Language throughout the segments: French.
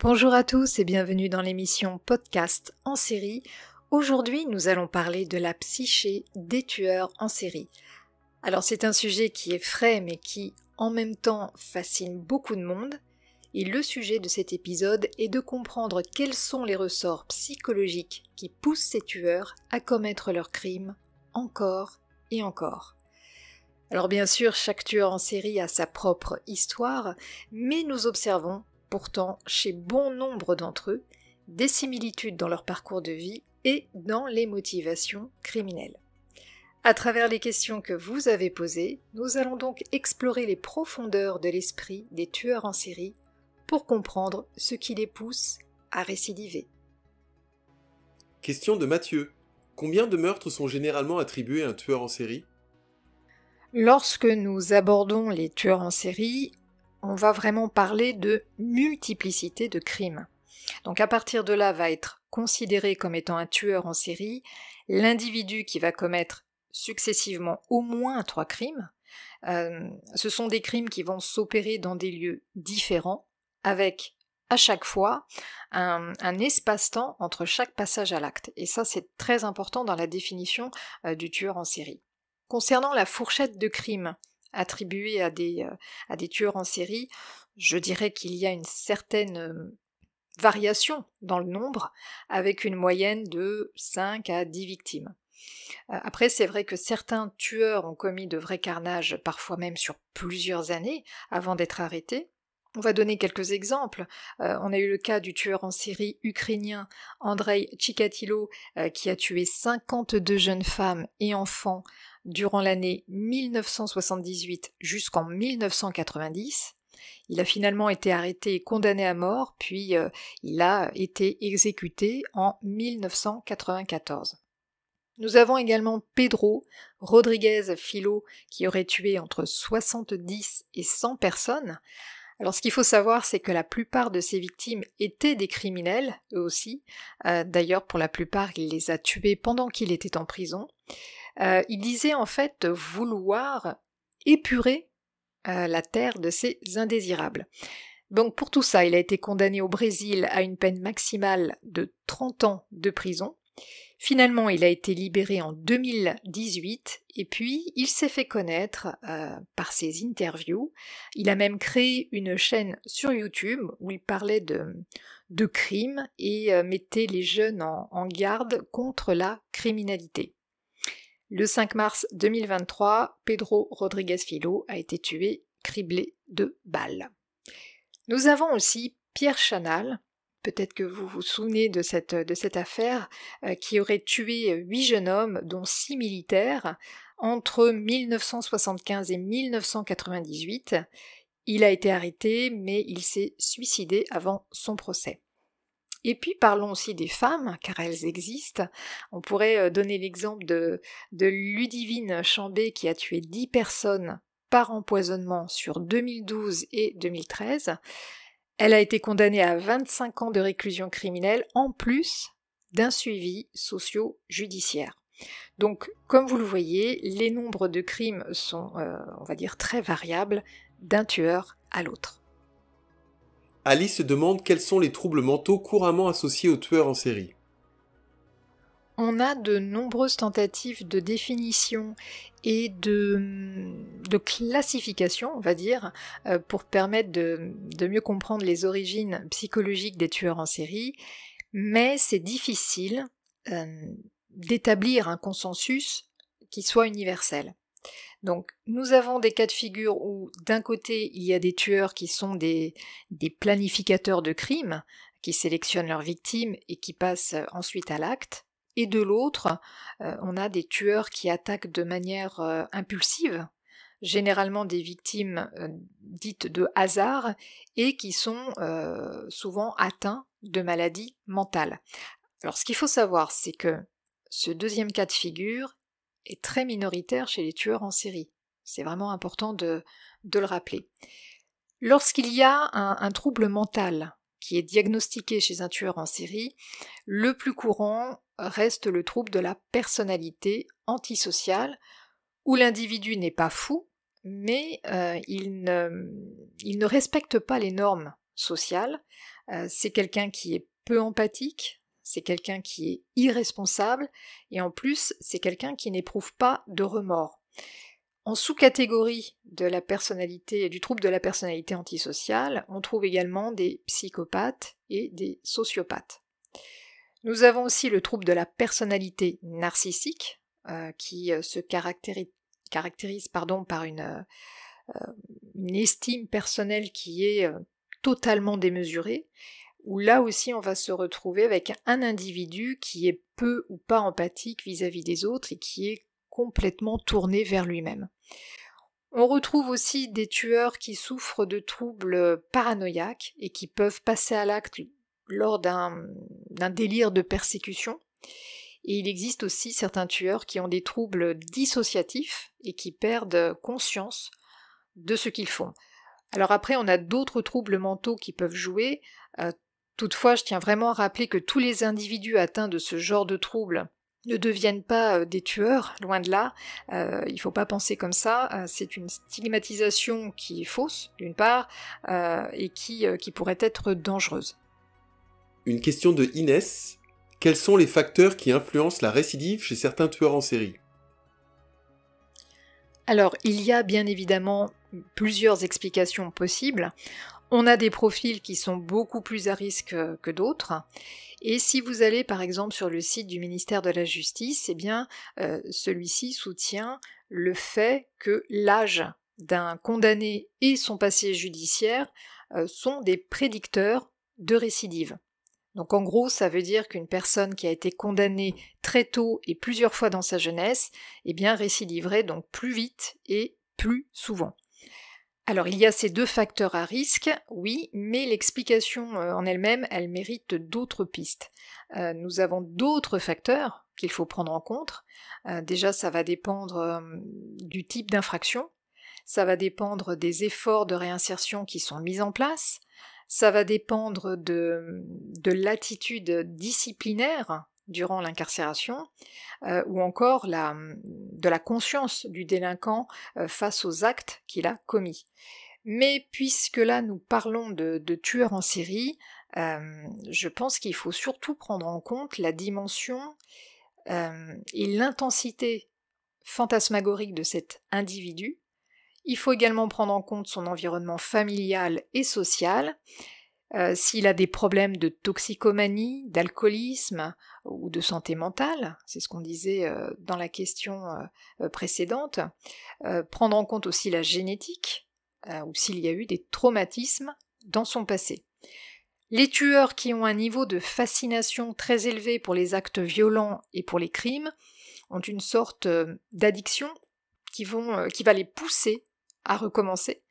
Bonjour à tous et bienvenue dans l'émission Podcast en série. Aujourd'hui, nous allons parler de la psyché des tueurs en série. Alors, c'est un sujet qui est frais mais qui, en même temps, fascine beaucoup de monde. Et le sujet de cet épisode est de comprendre quels sont les ressorts psychologiques qui poussent ces tueurs à commettre leurs crimes encore et encore. Alors bien sûr, chaque tueur en série a sa propre histoire, mais nous observons pourtant chez bon nombre d'entre eux des similitudes dans leur parcours de vie et dans les motivations criminelles. À travers les questions que vous avez posées, nous allons donc explorer les profondeurs de l'esprit des tueurs en série pour comprendre ce qui les pousse à récidiver. Question de Mathieu. Combien de meurtres sont généralement attribués à un tueur en série Lorsque nous abordons les tueurs en série, on va vraiment parler de multiplicité de crimes. Donc à partir de là va être considéré comme étant un tueur en série l'individu qui va commettre successivement au moins trois crimes. Euh, ce sont des crimes qui vont s'opérer dans des lieux différents, avec à chaque fois un, espace-temps entre chaque passage à l'acte. Et ça, c'est très important dans la définition euh, du tueur en série. Concernant la fourchette de crimes Attribués euh, à des, tueurs en série, je dirais qu'il y a une certaine variation dans le nombre, avec une moyenne de 5 à 10 victimes. Euh, après, c'est vrai que certains tueurs ont commis de vrais carnages, parfois même sur plusieurs années, avant d'être arrêtés. On va donner quelques exemples. Euh, on a eu le cas du tueur en série ukrainien Andrei Chikatilo, qui a tué 52 jeunes femmes et enfants Durant l'année 1978 jusqu'en 1990, il a finalement été arrêté et condamné à mort, puis euh, il a été exécuté en 1994. Nous avons également Pedro Rodriguez Filo qui aurait tué entre 70 et 100 personnes. Alors ce qu'il faut savoir, c'est que la plupart de ses victimes étaient des criminels, eux aussi. Euh, d'ailleurs, pour la plupart, il les a tués pendant qu'il était en prison. Euh, il disait en fait vouloir épurer euh, la terre de ses indésirables. Donc pour tout ça, il a été condamné au Brésil à une peine maximale de 30 ans de prison. Finalement, il a été libéré en 2018 et puis il s'est fait connaître euh, par ses interviews. Il a même créé une chaîne sur YouTube où il parlait de, de crimes et mettait les jeunes en garde contre la criminalité. Le 5 mars 2023, Pedro Rodriguez Filho a été tué, criblé de balles. Nous avons aussi Pierre Chanal, peut-être que vous vous souvenez de cette, de cette affaire, euh, qui aurait tué huit jeunes hommes, dont six militaires, entre 1975 et 1998. Il a été arrêté, mais il s'est suicidé avant son procès. Et puis parlons aussi des femmes, car elles existent. On pourrait euh, donner l'exemple de, Ludivine Chambé qui a tué 10 personnes par empoisonnement sur 2012 et 2013. Elle a été condamnée à 25 ans de réclusion criminelle en plus d'un suivi socio-judiciaire. Donc, comme vous le voyez, les nombres de crimes sont, euh, on va dire, très variables d'un tueur à l'autre. Alice se demande quels sont les troubles mentaux couramment associés aux tueurs en série. On a de nombreuses tentatives de définition et de, classification, on va dire, euh, pour permettre de, mieux comprendre les origines psychologiques des tueurs en série, mais c'est difficile euh, d'établir un consensus qui soit universel. Donc nous avons des cas de figure où d'un côté il y a des tueurs qui sont des, planificateurs de crimes, qui sélectionnent leurs victimes et qui passent euh, ensuite à l'acte, et de l'autre euh, on a des tueurs qui attaquent de manière euh, impulsive, généralement des victimes dites de hasard, et qui sont souvent atteints de maladies mentales. Alors ce qu'il faut savoir, c'est que ce deuxième cas de figure, très minoritaire chez les tueurs en série. C'est vraiment important de, le rappeler. Lorsqu'il y a un, trouble mental qui est diagnostiqué chez un tueur en série, le plus courant reste le trouble de la personnalité antisociale, où l'individu n'est pas fou, mais euh, il, ne, respecte pas les normes sociales. Euh, c'est quelqu'un qui est peu empathique, c'est quelqu'un qui est irresponsable, et en plus, c'est quelqu'un qui n'éprouve pas de remords. En sous-catégorie de la personnalité, du trouble de la personnalité antisociale, on trouve également des psychopathes et des sociopathes. Nous avons aussi le trouble de la personnalité narcissique, euh, qui euh, se caractérise, par euh, une, estime personnelle qui est totalement démesurée, où là aussi on va se retrouver avec un individu qui est peu ou pas empathique vis-à-vis des autres et qui est complètement tourné vers lui-même. On retrouve aussi des tueurs qui souffrent de troubles paranoïaques et qui peuvent passer à l'acte lors d'un délire de persécution. Et il existe aussi certains tueurs qui ont des troubles dissociatifs et qui perdent conscience de ce qu'ils font. Alors après, on a d'autres troubles mentaux qui peuvent jouer, euh, Toutefois, je tiens vraiment à rappeler que tous les individus atteints de ce genre de troubles ne deviennent pas euh, des tueurs, loin de là. Euh, il ne faut pas penser comme ça. Euh, c'est une stigmatisation qui est fausse, d'une part, et qui, qui pourrait être dangereuse. Une question de Inès. Quels sont les facteurs qui influencent la récidive chez certains tueurs en série Alors, il y a bien évidemment plusieurs explications possibles. On a des profils qui sont beaucoup plus à risque euh, que d'autres. Et si vous allez par exemple sur le site du ministère de la Justice, eh bien euh, celui-ci soutient le fait que l'âge d'un condamné et son passé judiciaire euh, sont des prédicteurs de récidive. Donc en gros, ça veut dire qu'une personne qui a été condamnée très tôt et plusieurs fois dans sa jeunesse, eh bien récidiverait donc plus vite et plus souvent. Alors il y a ces deux facteurs à risque, oui, mais l'explication euh, en elle-même, elle mérite d'autres pistes. Euh, nous avons d'autres facteurs qu'il faut prendre en compte. Euh, déjà, ça va dépendre du type d'infraction, ça va dépendre des efforts de réinsertion qui sont mis en place, ça va dépendre de l'attitude disciplinaire durant l'incarcération, euh, ou encore de la conscience du délinquant euh, face aux actes qu'il a commis. Mais puisque là nous parlons de, tueurs en série, euh, je pense qu'il faut surtout prendre en compte la dimension et l'intensité fantasmagorique de cet individu. Il faut également prendre en compte son environnement familial et social, euh, s'il a des problèmes de toxicomanie, d'alcoolisme ou de santé mentale, c'est ce qu'on disait euh, dans la question euh, précédente, prendre en compte aussi la génétique ou s'il y a eu des traumatismes dans son passé. Les tueurs qui ont un niveau de fascination très élevé pour les actes violents et pour les crimes ont une sorte d'addiction qui, qui va les pousser à recommencer.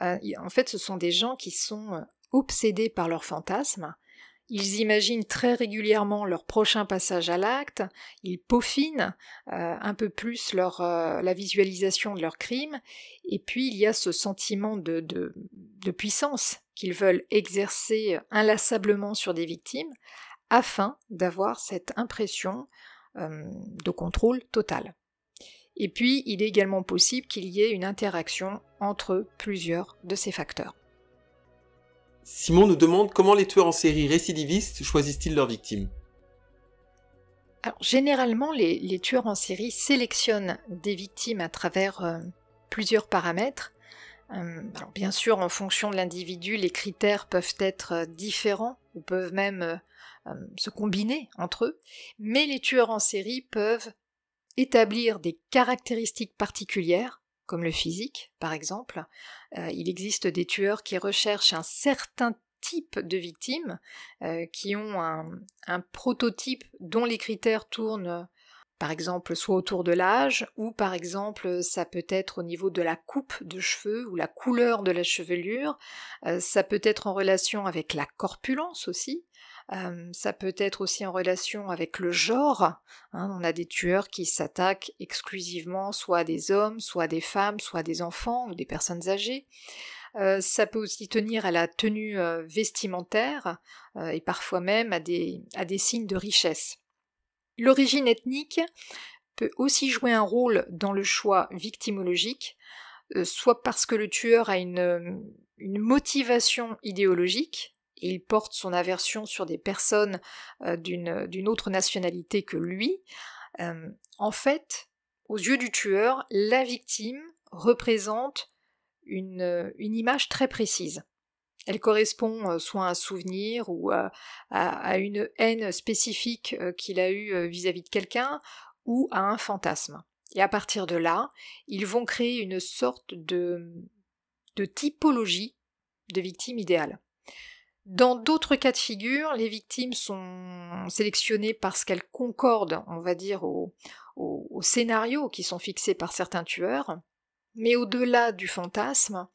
en fait, ce sont des gens qui sont obsédés par leurs fantasmes, ils imaginent très régulièrement leur prochain passage à l'acte, ils peaufinent euh, un peu plus euh, la visualisation de leur crime, et puis il y a ce sentiment de, puissance qu'ils veulent exercer inlassablement sur des victimes afin d'avoir cette impression euh, de contrôle total. Et puis, il est également possible qu'il y ait une interaction entre plusieurs de ces facteurs. Simon nous demande comment les tueurs en série récidivistes choisissent-ils leurs victimes. Alors, généralement, les, tueurs en série sélectionnent des victimes à travers euh, plusieurs paramètres. Euh, bien sûr, en fonction de l'individu, les critères peuvent être euh, différents ou peuvent même se combiner entre eux, mais les tueurs en série peuvent établir des caractéristiques particulières comme le physique par exemple. Euh, il existe des tueurs qui recherchent un certain type de victimes, euh, qui ont un, prototype dont les critères tournent par exemple soit autour de l'âge, ou par exemple ça peut être au niveau de la coupe de cheveux ou la couleur de la chevelure, euh, ça peut être en relation avec la corpulence aussi, ça peut être aussi en relation avec le genre. Hein. on a des tueurs qui s'attaquent exclusivement soit à des hommes, soit à des femmes, soit à des enfants ou des personnes âgées. ça peut aussi tenir à la tenue vestimentaire et parfois même à des, signes de richesse. L'origine ethnique peut aussi jouer un rôle dans le choix victimologique, soit parce que le tueur a une motivation idéologique, il porte son aversion sur des personnes euh, euh, d'une autre nationalité que lui, euh, en fait, aux yeux du tueur, la victime représente une, image très précise. Elle correspond soit à un souvenir ou à, une haine spécifique qu'il a eue vis-à-vis de quelqu'un ou à un fantasme. Et à partir de là, ils vont créer une sorte de, de typologie de victime idéale. Dans d'autres cas de figure, les victimes sont sélectionnées parce qu'elles concordent, on va dire, aux au, scénarios qui sont fixés par certains tueurs. Mais au-delà du fantasme,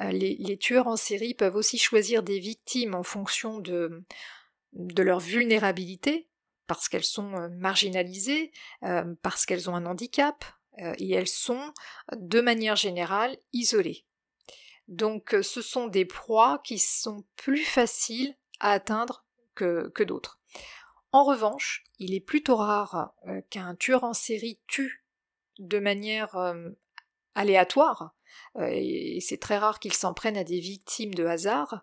euh, les, tueurs en série peuvent aussi choisir des victimes en fonction de, leur vulnérabilité, parce qu'elles sont euh, marginalisées, euh, parce qu'elles ont un handicap, et elles sont, de manière générale, isolées. Donc euh, ce sont des proies qui sont plus faciles à atteindre que, d'autres. En revanche, il est plutôt rare euh, qu'un tueur en série tue de manière euh, aléatoire, et c'est très rare qu'il s'en prenne à des victimes de hasard.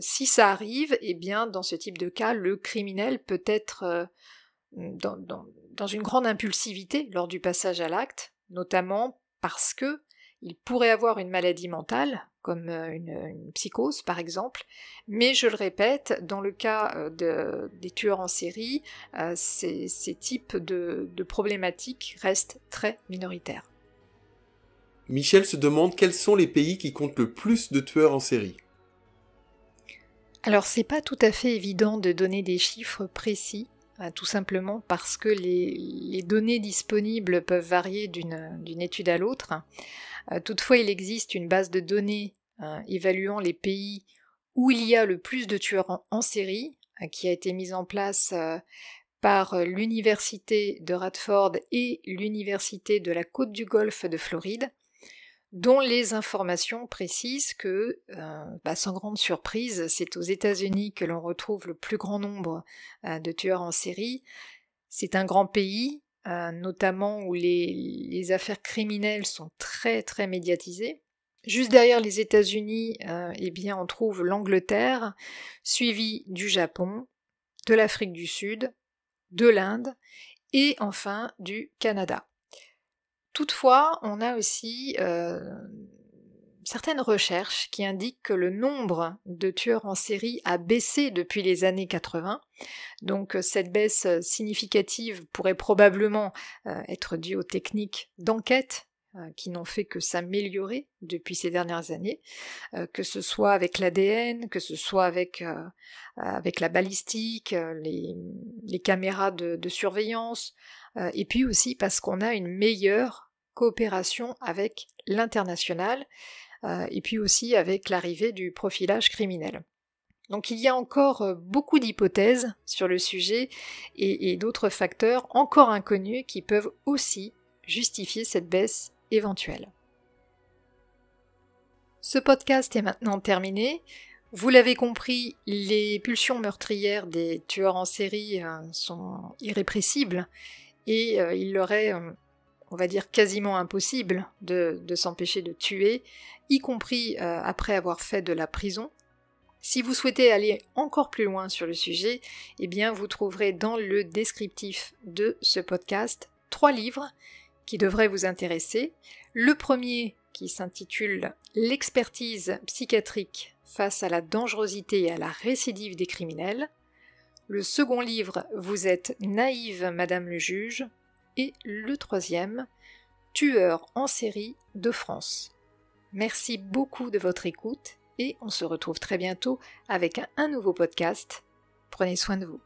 si ça arrive, eh bien, dans ce type de cas, le criminel peut être dans une grande impulsivité lors du passage à l'acte, notamment parce que il pourrait avoir une maladie mentale, comme euh, une, psychose par exemple, mais je le répète, dans le cas euh, des tueurs en série, euh, ces, types de, problématiques restent très minoritaires. Michel se demande quels sont les pays qui comptent le plus de tueurs en série. Alors c'est pas tout à fait évident de donner des chiffres précis bah, tout simplement parce que les, données disponibles peuvent varier d'une étude à l'autre. Euh, toutefois, il existe une base de données hein, évaluant les pays où il y a le plus de tueurs en, série, euh, qui a été mise en place euh, par l'Université de Radford et l'Université de la Côte du Golfe de Floride, dont les informations précisent que, euh, bah, sans grande surprise, c'est aux États-Unis que l'on retrouve le plus grand nombre euh, de tueurs en série. C'est un grand pays, euh, notamment où les, les, affaires criminelles sont très très médiatisées. Juste derrière les États-Unis, eh bien, on trouve l'Angleterre, suivie du Japon, de l'Afrique du Sud, de l'Inde et enfin du Canada. Toutefois, on a aussi euh, certaines recherches qui indiquent que le nombre de tueurs en série a baissé depuis les années 80. Donc euh, cette baisse euh, significative pourrait probablement être due aux techniques d'enquête qui n'ont fait que s'améliorer depuis ces dernières années, que ce soit avec l'ADN, que ce soit avec, avec la balistique, les, caméras de surveillance, et puis aussi parce qu'on a une meilleure coopération avec l'international euh, et puis aussi avec l'arrivée du profilage criminel. Donc il y a encore euh, beaucoup d'hypothèses sur le sujet et, et d'autres facteurs encore inconnus qui peuvent aussi justifier cette baisse éventuelle. Ce podcast est maintenant terminé. Vous l'avez compris, les pulsions meurtrières des tueurs en série euh, sont irrépressibles et il leur est on va dire, quasiment impossible de, de s'empêcher de tuer, y compris euh, après avoir fait de la prison. Si vous souhaitez aller encore plus loin sur le sujet, eh bien vous trouverez dans le descriptif de ce podcast trois livres qui devraient vous intéresser. Le premier qui s'intitule L'expertise psychiatrique face à la dangerosité et à la récidive des criminels. Le second livre Vous êtes naïve, Madame le juge, et le troisième, Tueur en série de France. Merci beaucoup de votre écoute et on se retrouve très bientôt avec un, un nouveau podcast. Prenez soin de vous.